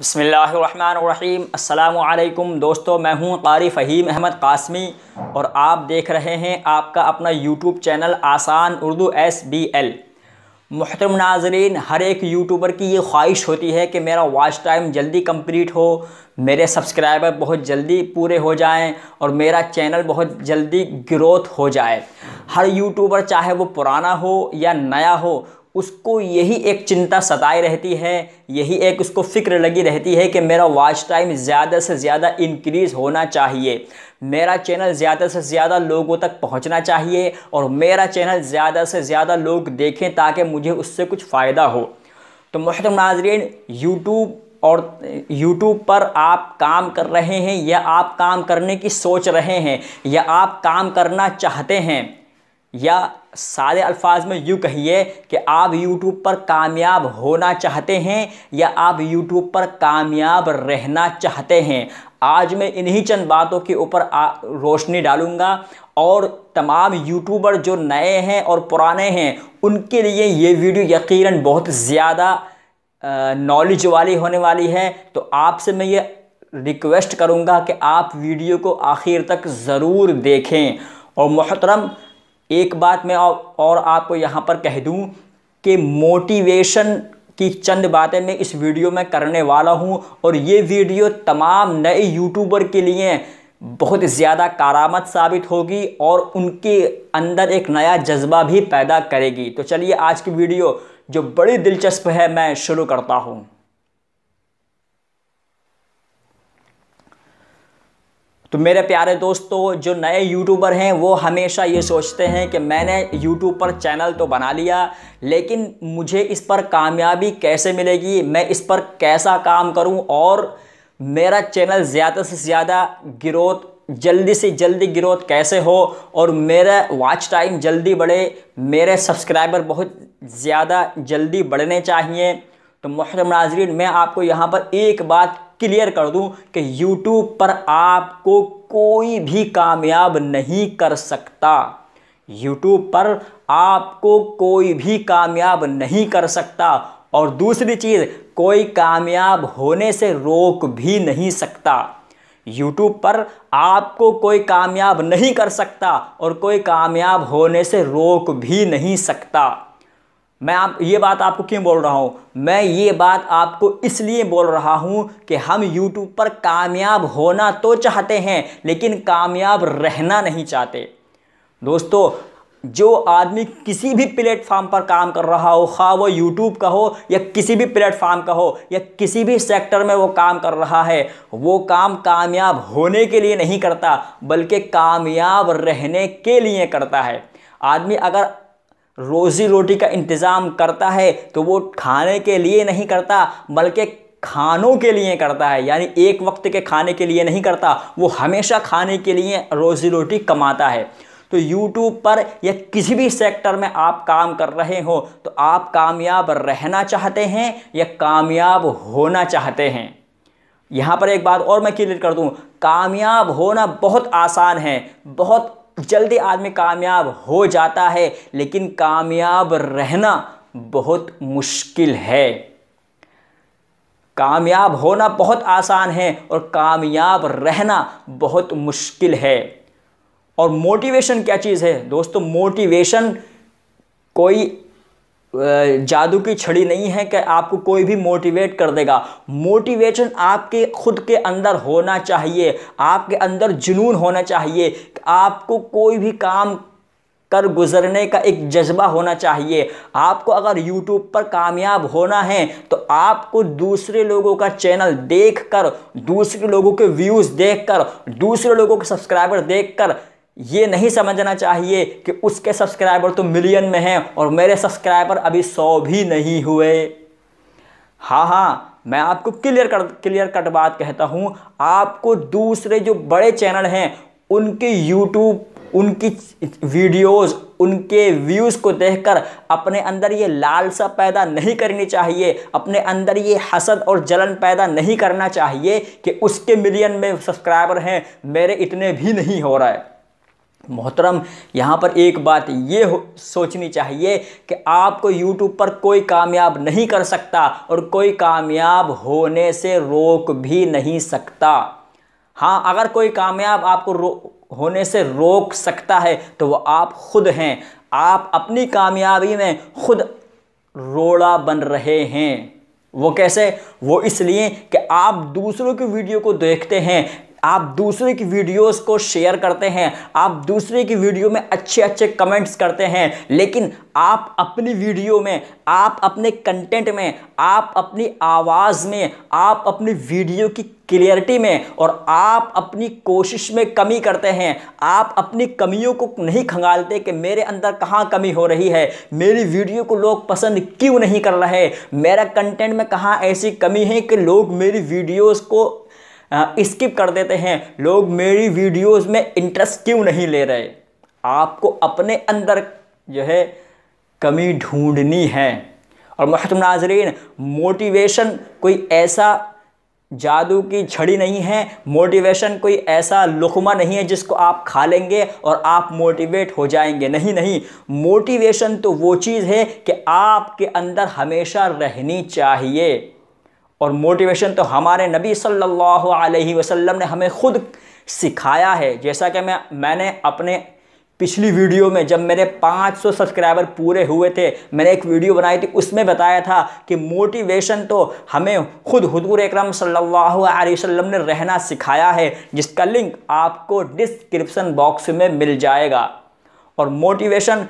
बसमीम् अल्लाम दोस्तों मैं हूं कारी फ़हीम अहमद कासमी और आप देख रहे हैं आपका अपना यूट्यूब चैनल आसान उर्दू एस बी एल मोहतरम नाजरीन हर एक यूट्यूबर की ये ख्वाहिश होती है कि मेरा वॉच टाइम जल्दी कंप्लीट हो मेरे सब्सक्राइबर बहुत जल्दी पूरे हो जाएं और मेरा चैनल बहुत जल्दी ग्रोथ हो जाए हर यूट्यूबर चाहे वो पुराना हो या नया हो उसको यही एक चिंता सताई रहती है यही एक उसको फ़िक्र लगी रहती है कि मेरा वॉच टाइम ज़्यादा से ज़्यादा इंक्रीज़ होना चाहिए मेरा चैनल ज़्यादा से ज़्यादा लोगों तक पहुंचना चाहिए और मेरा चैनल ज़्यादा से ज़्यादा लोग देखें ताकि मुझे उससे कुछ फ़ायदा हो तो महतम नाजरीन यूट्यूब और YouTube पर आप काम कर रहे हैं या आप काम करने की सोच रहे हैं या आप काम करना चाहते हैं या सारे अल्फाज में यूँ कहिए कि आप YouTube पर कामयाब होना चाहते हैं या आप YouTube पर कामयाब रहना चाहते हैं आज मैं इन्हीं चंद बातों के ऊपर रोशनी डालूंगा और तमाम यूट्यूबर जो नए हैं और पुराने हैं उनके लिए ये वीडियो यकीनन बहुत ज़्यादा नॉलेज वाली होने वाली है तो आपसे मैं ये रिक्वेस्ट करूँगा कि आप वीडियो को आखिर तक ज़रूर देखें और मोहतरम एक बात मैं और आपको यहाँ पर कह दूँ कि मोटिवेशन की चंद बातें मैं इस वीडियो में करने वाला हूँ और ये वीडियो तमाम नए यूट्यूबर के लिए बहुत ज़्यादा कारामत साबित होगी और उनके अंदर एक नया जज्बा भी पैदा करेगी तो चलिए आज की वीडियो जो बड़ी दिलचस्प है मैं शुरू करता हूँ तो मेरे प्यारे दोस्तों जो नए यूट्यूबर हैं वो हमेशा ये सोचते हैं कि मैंने यूट्यूब पर चैनल तो बना लिया लेकिन मुझे इस पर कामयाबी कैसे मिलेगी मैं इस पर कैसा काम करूं और मेरा चैनल ज़्यादा से ज़्यादा ग्रोथ जल्दी से जल्दी ग्रोथ कैसे हो और मेरा वॉच टाइम जल्दी बढ़े मेरे सब्सक्राइबर बहुत ज़्यादा जल्दी बढ़ने चाहिए तो मोहतरम नाजरीन मैं आपको यहाँ पर एक बात क्लियर कर दूं कि YouTube पर आपको कोई भी कामयाब नहीं कर सकता YouTube पर आपको कोई भी कामयाब नहीं कर सकता और दूसरी चीज़ कोई कामयाब होने से रोक भी नहीं सकता YouTube पर आपको कोई कामयाब नहीं कर सकता और कोई कामयाब होने से रोक भी नहीं सकता मैं आप ये बात आपको क्यों बोल रहा हूँ मैं ये बात आपको इसलिए बोल रहा हूँ कि हम YouTube पर कामयाब होना तो चाहते हैं लेकिन कामयाब रहना नहीं चाहते दोस्तों जो आदमी किसी भी प्लेटफॉर्म पर काम कर रहा हो खा वो यूट्यूब का हो या किसी भी प्लेटफॉर्म का हो या किसी भी सेक्टर में वो काम कर रहा है वो काम कामयाब होने के लिए नहीं करता बल्कि कामयाब रहने के लिए करता है आदमी अगर रोज़ी रोटी का इंतज़ाम करता है तो वो खाने के लिए नहीं करता बल्कि खानों के लिए करता है यानी एक वक्त के खाने के लिए नहीं करता वो हमेशा खाने के लिए रोज़ी रोटी कमाता है तो यूट्यूब पर या किसी भी सेक्टर में आप काम कर रहे हो तो आप कामयाब रहना चाहते हैं या कामयाब होना चाहते हैं यहाँ पर एक बात और मैं क्लियर कर दूँ कामयाब होना बहुत आसान है बहुत जल्दी आदमी कामयाब हो जाता है लेकिन कामयाब रहना बहुत मुश्किल है कामयाब होना बहुत आसान है और कामयाब रहना बहुत मुश्किल है और मोटिवेशन क्या चीज़ है दोस्तों मोटिवेशन कोई जादू की छड़ी नहीं है कि आपको कोई भी मोटिवेट कर देगा मोटिवेशन आपके खुद के अंदर होना चाहिए आपके अंदर जुनून होना चाहिए आपको कोई भी काम कर गुजरने का एक जज्बा होना चाहिए आपको अगर यूट्यूब पर कामयाब होना है तो आपको दूसरे लोगों का चैनल देखकर दूसरे लोगों के व्यूज़ देखकर दूसरे लोगों के सब्सक्राइबर देखकर ये नहीं समझना चाहिए कि उसके सब्सक्राइबर तो मिलियन में हैं और मेरे सब्सक्राइबर अभी सौ भी नहीं हुए हाँ हाँ मैं आपको क्लियर कर क्लियर कट बात कहता हूँ आपको दूसरे जो बड़े चैनल हैं उनके यूट्यूब उनकी वीडियोस उनके व्यूज़ को देखकर अपने अंदर ये लालसा पैदा नहीं करनी चाहिए अपने अंदर ये हसद और जलन पैदा नहीं करना चाहिए कि उसके मिलियन में सब्सक्राइबर हैं मेरे इतने भी नहीं हो रहा है मोहतरम यहाँ पर एक बात ये सोचनी चाहिए कि आपको यूट्यूब पर कोई कामयाब नहीं कर सकता और कोई कामयाब होने से रोक भी नहीं सकता हाँ अगर कोई कामयाब आपको रो होने से रोक सकता है तो वो आप खुद हैं आप अपनी कामयाबी में खुद रोड़ा बन रहे हैं वो कैसे वो इसलिए कि आप दूसरों की वीडियो को देखते हैं आप दूसरे की वीडियोस को शेयर करते हैं आप दूसरे की वीडियो में अच्छे अच्छे कमेंट्स करते हैं लेकिन आप अपनी वीडियो में आप अपने कंटेंट में आप अपनी आवाज़ में आप अपनी वीडियो की क्लियरिटी में और आप अपनी कोशिश में कमी करते हैं आप अपनी कमियों को नहीं खंगालते कि मेरे अंदर कहाँ कमी हो रही है मेरी वीडियो को लोग पसंद क्यों नहीं कर रहे मेरा कंटेंट में कहाँ ऐसी कमी है कि लोग मेरी वीडियोस को स्किप कर देते हैं लोग मेरी वीडियोस में इंटरेस्ट क्यों नहीं ले रहे आपको अपने अंदर जो है कमी ढूंढनी है और महतम नाजरीन मोटिवेशन कोई ऐसा जादू की छड़ी नहीं है मोटिवेशन कोई ऐसा लुकमा नहीं है जिसको आप खा लेंगे और आप मोटिवेट हो जाएंगे नहीं नहीं मोटिवेशन तो वो चीज़ है कि आपके अंदर हमेशा रहनी चाहिए और मोटिवेशन तो हमारे नबी सल्लल्लाहु अलैहि वसल्लम ने हमें खुद सिखाया है जैसा कि मैं मैंने अपने पिछली वीडियो में जब मेरे 500 सब्सक्राइबर पूरे हुए थे मैंने एक वीडियो बनाई थी उसमें बताया था कि मोटिवेशन तो हमें खुद हजूर अक्रम सल्लल्लाहु अलैहि वसल्लम ने रहना सिखाया है जिसका लिंक आपको डिस्क्रिप्शन बॉक्स में मिल जाएगा और मोटिवेशन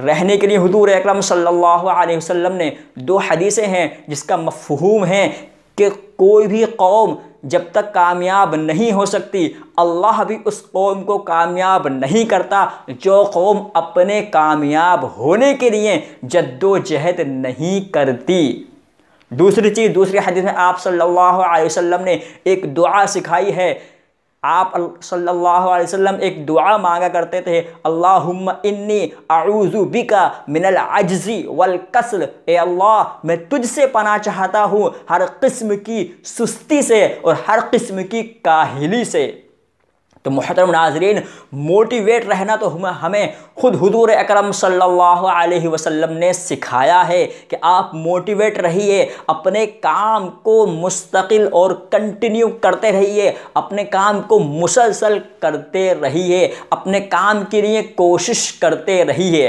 रहने के लिए हजूर अक्रम सल्लल्लाहु अलैहि वसल्लम ने दो हदीसें हैं जिसका मफहूम है कि कोई भी कौम जब तक कामयाब नहीं हो सकती अल्लाह भी उस कौम को कामयाब नहीं करता जो कौम अपने कामयाब होने के लिए जद्दोजहद नहीं करती दूसरी चीज़ दूसरी हदीस में आप सल्लल्लाहु अलैहि वसल्लम ने एक दुआ सिखाई है आप सल्लल्लाहु अलैहि वसल्लम एक दुआ मांगा करते थे अल्लाहुम्मा इन्नी आउज़ु बिका मिनल अज़ी वल कसल ए अल्लाह मैं तुझसे पना चाहता हूँ हर किस्म की सुस्ती से और हर किस्म की काहिली से तो मोहतरम नाजरीन मोटिवेट रहना तो हमें खुद हजूर अक्रम सल्लल्लाहु अलैहि वसल्लम ने सिखाया है कि आप मोटिवेट रहिए अपने काम को मुस्तकिल और कंटिन्यू करते रहिए अपने काम को मुसलसल करते रहिए अपने काम के लिए कोशिश करते रहिए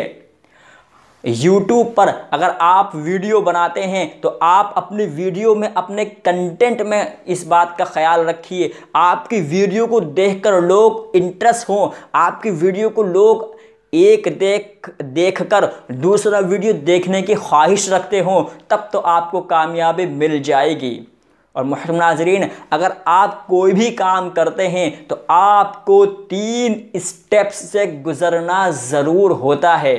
यूट्यूब पर अगर आप वीडियो बनाते हैं तो आप अपनी वीडियो में अपने कंटेंट में इस बात का ख्याल रखिए आपकी वीडियो को देखकर लोग इंटरेस्ट हों आपकी वीडियो को लोग एक देख देख कर दूसरा वीडियो देखने की ख्वाहिश रखते हों तब तो आपको कामयाबी मिल जाएगी और महरम नाजरीन अगर आप कोई भी काम करते हैं तो आपको तीन स्टेप्स से गुज़रना ज़रूर होता है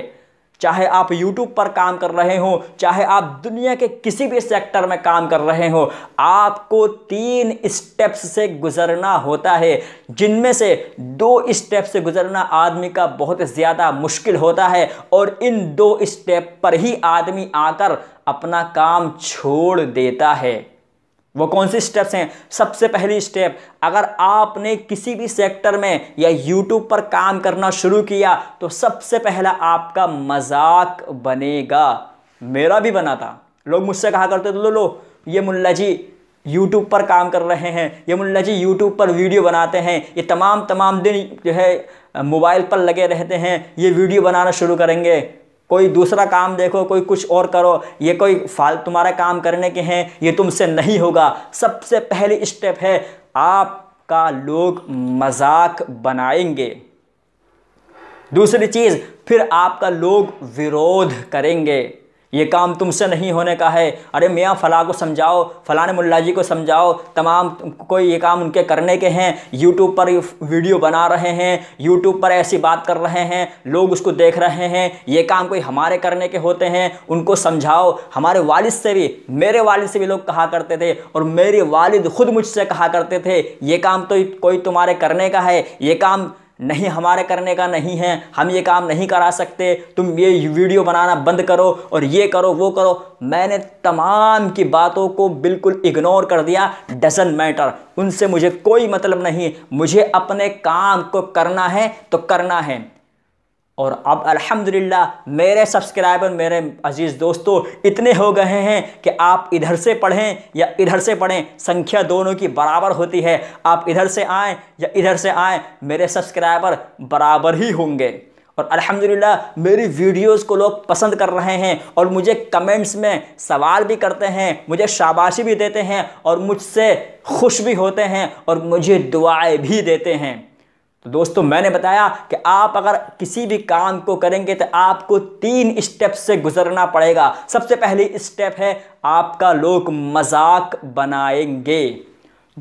चाहे आप YouTube पर काम कर रहे हो चाहे आप दुनिया के किसी भी सेक्टर में काम कर रहे हो आपको तीन स्टेप्स से गुजरना होता है जिनमें से दो स्टेप से गुजरना आदमी का बहुत ज़्यादा मुश्किल होता है और इन दो स्टेप पर ही आदमी आकर अपना काम छोड़ देता है वो कौन से स्टेप्स हैं सबसे पहली स्टेप अगर आपने किसी भी सेक्टर में या यूट्यूब पर काम करना शुरू किया तो सबसे पहला आपका मजाक बनेगा मेरा भी बना था लोग मुझसे कहा करते थे लो लो ये मुल्ला जी यूट्यूब पर काम कर रहे हैं ये मुल्ला जी यूट्यूब पर वीडियो बनाते हैं ये तमाम तमाम दिन जो है मोबाइल पर लगे रहते हैं ये वीडियो बनाना शुरू करेंगे कोई दूसरा काम देखो कोई कुछ और करो ये कोई फाल तुम्हारा काम करने के हैं ये तुमसे नहीं होगा सबसे पहली स्टेप है आपका लोग मजाक बनाएंगे दूसरी चीज़ फिर आपका लोग विरोध करेंगे ये काम तुमसे नहीं होने का है अरे मियाँ फ़ला को समझाओ फ़लाने मुल्ला जी को समझाओ तमाम कोई ये काम उनके करने के हैं यूट्यूब पर वीडियो बना रहे हैं यूट्यूब पर ऐसी बात कर रहे हैं लोग उसको देख रहे हैं ये काम कोई हमारे करने के होते हैं उनको समझाओ हमारे वालिद से भी मेरे वालिद से भी लोग कहा करते थे और मेरे वालिद ख़ुद मुझसे कहा करते थे ये काम तो कोई तुम्हारे करने का है ये काम नहीं हमारे करने का नहीं है हम ये काम नहीं करा सकते तुम ये वीडियो बनाना बंद करो और ये करो वो करो मैंने तमाम की बातों को बिल्कुल इग्नोर कर दिया डजेंट मैटर उनसे मुझे कोई मतलब नहीं मुझे अपने काम को करना है तो करना है और अब अल्हम्दुलिल्लाह मेरे सब्सक्राइबर मेरे अजीज़ दोस्तों इतने हो गए हैं कि आप इधर से पढ़ें या इधर से पढ़ें संख्या दोनों की बराबर होती है आप इधर से आएँ या इधर से आएँ मेरे सब्सक्राइबर बराबर ही होंगे और अल्हम्दुलिल्लाह मेरी वीडियोस को लोग पसंद कर रहे हैं और मुझे कमेंट्स में सवाल भी करते हैं मुझे शाबाशी भी देते हैं और मुझसे खुश भी होते हैं और मुझे दुआएं भी देते हैं तो दोस्तों मैंने बताया कि आप अगर किसी भी काम को करेंगे तो आपको तीन स्टेप से गुजरना पड़ेगा सबसे पहली स्टेप है आपका लोग मजाक बनाएंगे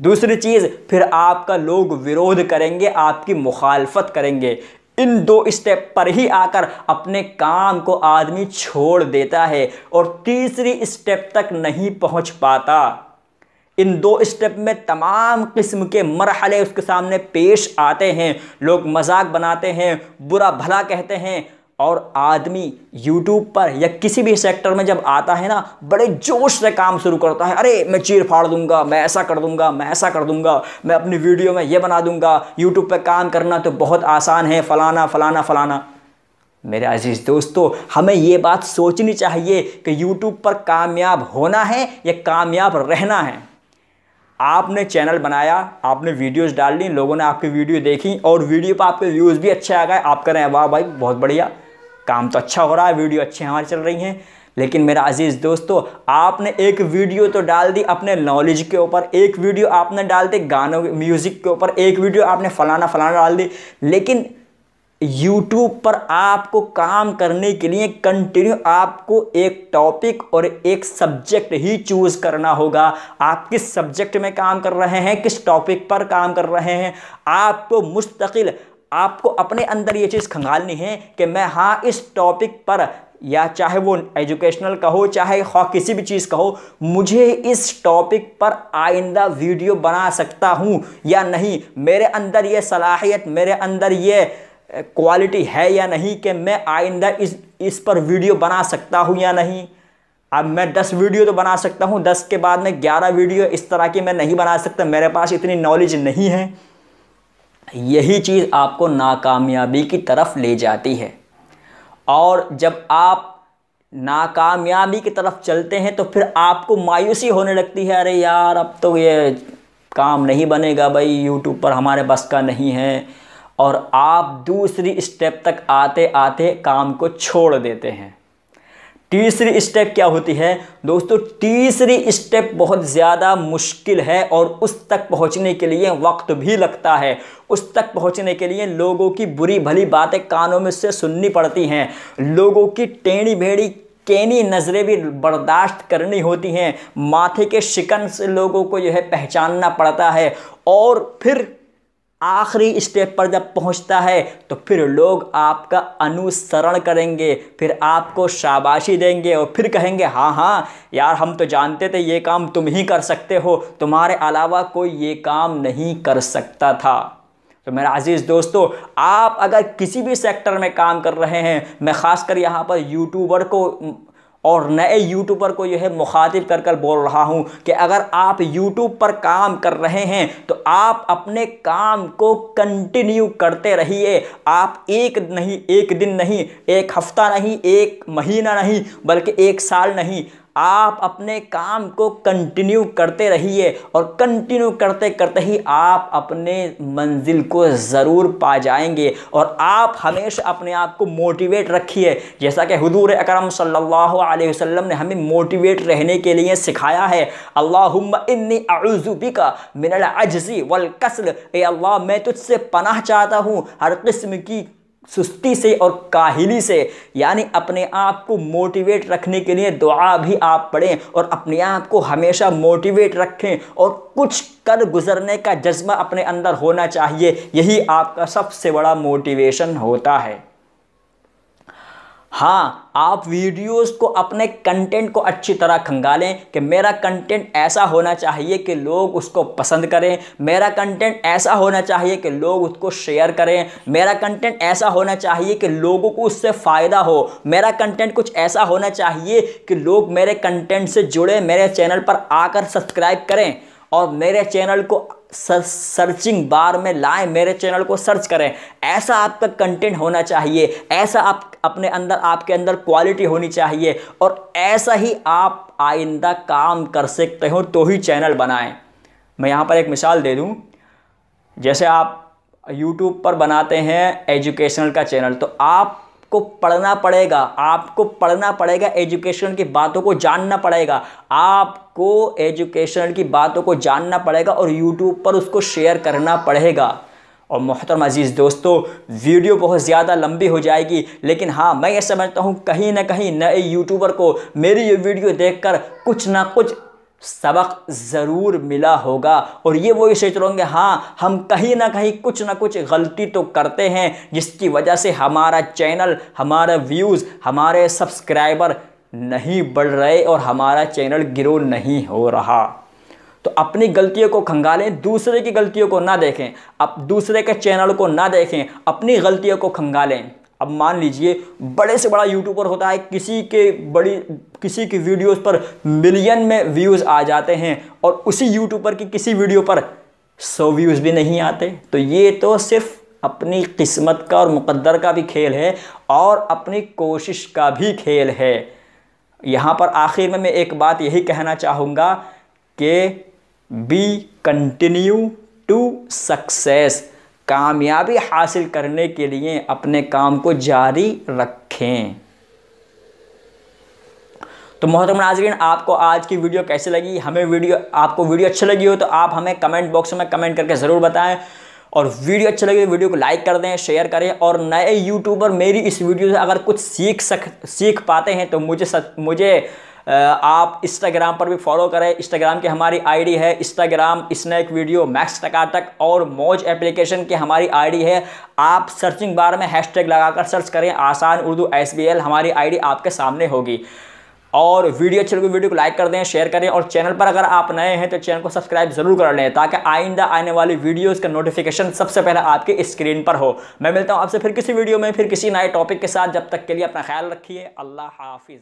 दूसरी चीज़ फिर आपका लोग विरोध करेंगे आपकी मुखालफत करेंगे इन दो स्टेप पर ही आकर अपने काम को आदमी छोड़ देता है और तीसरी स्टेप तक नहीं पहुंच पाता इन दो स्टेप में तमाम किस्म के मरहले उसके सामने पेश आते हैं लोग मजाक बनाते हैं बुरा भला कहते हैं और आदमी YouTube पर या किसी भी सेक्टर में जब आता है ना बड़े जोश से काम शुरू करता है अरे मैं चीर फाड़ दूंगा मैं ऐसा कर दूंगा मैं ऐसा कर दूंगा मैं अपनी वीडियो में ये बना दूंगा YouTube पर काम करना तो बहुत आसान है फलाना फलाना फलाना मेरे अजीज़ दोस्तों हमें ये बात सोचनी चाहिए कि YouTube पर कामयाब होना है या कामयाब रहना है आपने चैनल बनाया आपने वीडियोस डाल ली लोगों ने आपकी वीडियो देखी और वीडियो पर आपके व्यूज़ भी अच्छे आ गए आप कह रहे हैं वाह भाई बहुत बढ़िया काम तो अच्छा हो रहा है वीडियो अच्छे हमारी चल रही हैं लेकिन मेरा अजीज़ दोस्तों आपने एक वीडियो तो डाल दी अपने नॉलेज के ऊपर एक वीडियो आपने डाल दी गानों म्यूज़िक के ऊपर एक वीडियो आपने फलाना फलाना डाल दी लेकिन यूट्यूब पर आपको काम करने के लिए कंटिन्यू आपको एक टॉपिक और एक सब्जेक्ट ही चूज करना होगा आप किस सब्जेक्ट में काम कर रहे हैं किस टॉपिक पर काम कर रहे हैं आपको मुस्तकिल आपको अपने अंदर ये चीज़ खंगालनी है कि मैं हाँ इस टॉपिक पर या चाहे वो एजुकेशनल का हो चाहे हाँ, किसी भी चीज़ का हो मुझे इस टॉपिक पर आइंदा वीडियो बना सकता हूँ या नहीं मेरे अंदर ये सलाहियत मेरे अंदर ये क्वालिटी है या नहीं कि मैं आइंदा इस इस पर वीडियो बना सकता हूँ या नहीं अब मैं दस वीडियो तो बना सकता हूँ दस के बाद में ग्यारह वीडियो इस तरह की मैं नहीं बना सकता मेरे पास इतनी नॉलेज नहीं है यही चीज़ आपको नाकामयाबी की तरफ ले जाती है और जब आप नाकामयाबी की तरफ चलते हैं तो फिर आपको मायूसी होने लगती है अरे यार अब तो ये काम नहीं बनेगा भाई यूट्यूब पर हमारे बस का नहीं है और आप दूसरी स्टेप तक आते आते काम को छोड़ देते हैं तीसरी स्टेप क्या होती है दोस्तों तीसरी स्टेप बहुत ज़्यादा मुश्किल है और उस तक पहुंचने के लिए वक्त भी लगता है उस तक पहुंचने के लिए लोगों की बुरी भली बातें कानों में से सुननी पड़ती हैं लोगों की टेढ़ी भेड़ी केनी नज़रें भी बर्दाश्त करनी होती हैं माथे के शिकन से लोगों को जो है पहचानना पड़ता है और फिर आखिरी स्टेप पर जब पहुंचता है तो फिर लोग आपका अनुसरण करेंगे फिर आपको शाबाशी देंगे और फिर कहेंगे हाँ हाँ यार हम तो जानते थे ये काम तुम ही कर सकते हो तुम्हारे अलावा कोई ये काम नहीं कर सकता था तो मेरा अजीज़ दोस्तों आप अगर किसी भी सेक्टर में काम कर रहे हैं मैं ख़ासकर यहाँ पर यूट्यूबर को और नए यूट्यूबर को जो है मुखातिब कर कर बोल रहा हूँ कि अगर आप यूट्यूब पर काम कर रहे हैं तो आप अपने काम को कंटिन्यू करते रहिए आप एक नहीं एक दिन नहीं एक हफ्ता नहीं एक महीना नहीं बल्कि एक साल नहीं आप अपने काम को कंटिन्यू करते रहिए और कंटिन्यू करते करते ही आप अपने मंजिल को ज़रूर पा जाएंगे और आप हमेशा अपने आप को मोटिवेट रखिए जैसा कि हजूर अकरम सल्लल्लाहु अलैहि वसल्लम ने हमें मोटिवेट रहने के लिए सिखाया है अल्लाह इन्नी आउजुबी का मिनल अजजी वल कसल ए अल्लाह मैं तुझसे पनाह चाहता हूँ हर किस्म की सुस्ती से और काहिली से यानी अपने आप को मोटिवेट रखने के लिए दुआ भी आप पढ़ें और अपने आप को हमेशा मोटिवेट रखें और कुछ कर गुजरने का जज्बा अपने अंदर होना चाहिए यही आपका सबसे बड़ा मोटिवेशन होता है हाँ आप वीडियोस को अपने कंटेंट को अच्छी तरह खंगालें कि मेरा कंटेंट ऐसा होना चाहिए कि लोग उसको पसंद करें मेरा कंटेंट ऐसा होना चाहिए कि लोग उसको शेयर करें मेरा कंटेंट ऐसा होना चाहिए कि लोगों को उससे फ़ायदा हो मेरा कंटेंट कुछ ऐसा होना चाहिए कि लोग मेरे कंटेंट से जुड़े मेरे चैनल पर आकर सब्सक्राइब करें और मेरे चैनल को सर, सर्चिंग बार में लाएं मेरे चैनल को सर्च करें ऐसा आपका कंटेंट होना चाहिए ऐसा आप अपने अंदर आपके अंदर क्वालिटी होनी चाहिए और ऐसा ही आप आइंदा काम कर सकते हो तो ही चैनल बनाएं मैं यहाँ पर एक मिसाल दे दूँ जैसे आप यूट्यूब पर बनाते हैं एजुकेशनल का चैनल तो आप को पढ़ना पड़ेगा आपको पढ़ना पड़ेगा एजुकेशन की बातों को जानना पड़ेगा आपको एजुकेशन की बातों को जानना पड़ेगा और यूट्यूब पर उसको शेयर करना पड़ेगा और मोहतरम अजीज़ दोस्तों वीडियो बहुत ज़्यादा लंबी हो जाएगी लेकिन हाँ मैं ये समझता हूँ कहीं ना कहीं नए यूट्यूबर को मेरी ये वीडियो देखकर कुछ ना कुछ सबक ज़रूर मिला होगा और ये वो सोच तो रहे होंगे हाँ हम कहीं ना कहीं कुछ ना कुछ गलती तो करते हैं जिसकी वजह से हमारा चैनल हमारा व्यूज़ हमारे सब्सक्राइबर नहीं बढ़ रहे और हमारा चैनल ग्रो नहीं हो रहा तो अपनी गलतियों को खंगालें दूसरे की गलतियों को ना देखें अब दूसरे के चैनल को ना देखें अपनी गलतियों को खंगालें अब मान लीजिए बड़े से बड़ा यूट्यूबर होता है किसी के बड़ी किसी की वीडियोस पर मिलियन में व्यूज़ आ जाते हैं और उसी यूट्यूबर की किसी वीडियो पर सौ व्यूज़ भी नहीं आते तो ये तो सिर्फ अपनी किस्मत का और मुकद्दर का भी खेल है और अपनी कोशिश का भी खेल है यहाँ पर आखिर में मैं एक बात यही कहना चाहूँगा कि बी कंटिन्यू टू सक्सेस कामयाबी हासिल करने के लिए अपने काम को जारी रखें तो मोहतरम नाजरीन आपको आज की वीडियो कैसे लगी हमें वीडियो आपको वीडियो अच्छी लगी हो तो आप हमें कमेंट बॉक्स में कमेंट करके ज़रूर बताएं और वीडियो अच्छी लगी तो वीडियो को लाइक कर दें शेयर करें और नए यूट्यूबर मेरी इस वीडियो से अगर कुछ सीख सक सीख पाते हैं तो मुझे सक, मुझे आप इंस्टाग्राम पर भी फॉलो करें इंस्टाग्राम की हमारी आईडी है Instagram snack video MX Takatak और मौज एप्लीकेशन की हमारी आईडी है आप सर्चिंग बार में हैशटैग लगाकर सर्च करें आसान उर्दू एस हमारी डी आपके सामने होगी और वीडियो अच्छी लगी वीडियो को लाइक कर दें शेयर करें और चैनल पर अगर आप नए हैं तो चैनल को सब्सक्राइब जरूर कर लें ताकि आइंदा आने वाली वीडियोस का नोटिफिकेशन सबसे पहले आपके स्क्रीन पर हो मैं मिलता हूं आपसे फिर किसी वीडियो में फिर किसी नए टॉपिक के साथ जब तक के लिए अपना ख्याल रखिए अल्लाह हाफिज़